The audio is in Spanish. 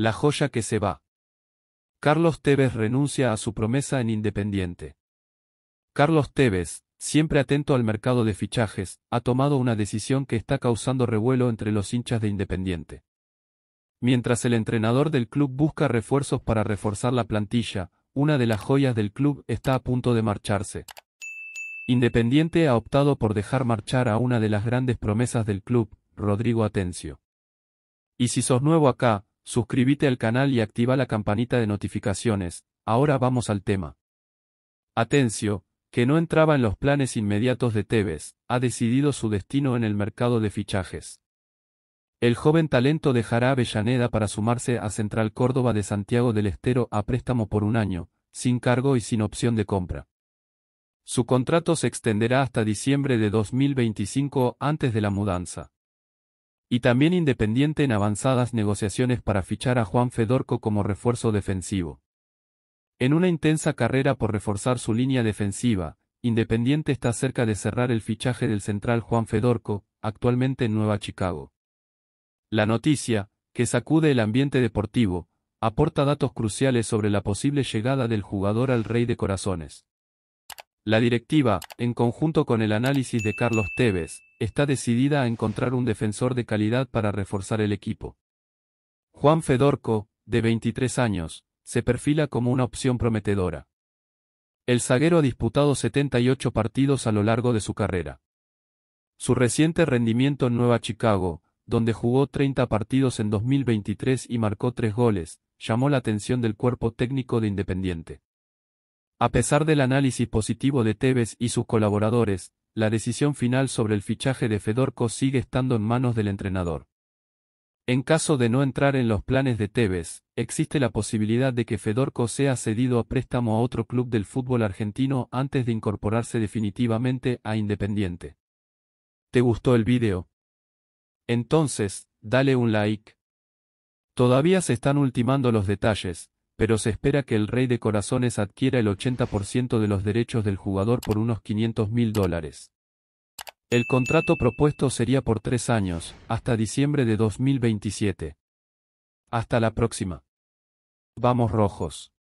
La joya que se va. Carlos Tevez renuncia a su promesa en Independiente. Carlos Tevez, siempre atento al mercado de fichajes, ha tomado una decisión que está causando revuelo entre los hinchas de Independiente. Mientras el entrenador del club busca refuerzos para reforzar la plantilla, una de las joyas del club está a punto de marcharse. Independiente ha optado por dejar marchar a una de las grandes promesas del club, Rodrigo Atencio. Y si sos nuevo acá, Suscríbete al canal y activa la campanita de notificaciones. Ahora vamos al tema. Atencio, que no entraba en los planes inmediatos de Tevez, ha decidido su destino en el mercado de fichajes. El joven talento dejará Avellaneda para sumarse a Central Córdoba de Santiago del Estero a préstamo por un año, sin cargo y sin opción de compra. Su contrato se extenderá hasta diciembre de 2025 antes de la mudanza y también Independiente en avanzadas negociaciones para fichar a Juan Fedorco como refuerzo defensivo. En una intensa carrera por reforzar su línea defensiva, Independiente está cerca de cerrar el fichaje del central Juan Fedorco, actualmente en Nueva Chicago. La noticia, que sacude el ambiente deportivo, aporta datos cruciales sobre la posible llegada del jugador al Rey de Corazones. La directiva, en conjunto con el análisis de Carlos Tevez, está decidida a encontrar un defensor de calidad para reforzar el equipo. Juan Fedorco, de 23 años, se perfila como una opción prometedora. El zaguero ha disputado 78 partidos a lo largo de su carrera. Su reciente rendimiento en Nueva Chicago, donde jugó 30 partidos en 2023 y marcó tres goles, llamó la atención del cuerpo técnico de Independiente. A pesar del análisis positivo de Tevez y sus colaboradores, la decisión final sobre el fichaje de Fedorco sigue estando en manos del entrenador. En caso de no entrar en los planes de Tevez, existe la posibilidad de que Fedorco sea cedido a préstamo a otro club del fútbol argentino antes de incorporarse definitivamente a Independiente. ¿Te gustó el video? Entonces, dale un like. Todavía se están ultimando los detalles, pero se espera que el rey de corazones adquiera el 80% de los derechos del jugador por unos 500 mil dólares. El contrato propuesto sería por tres años, hasta diciembre de 2027. Hasta la próxima. Vamos rojos.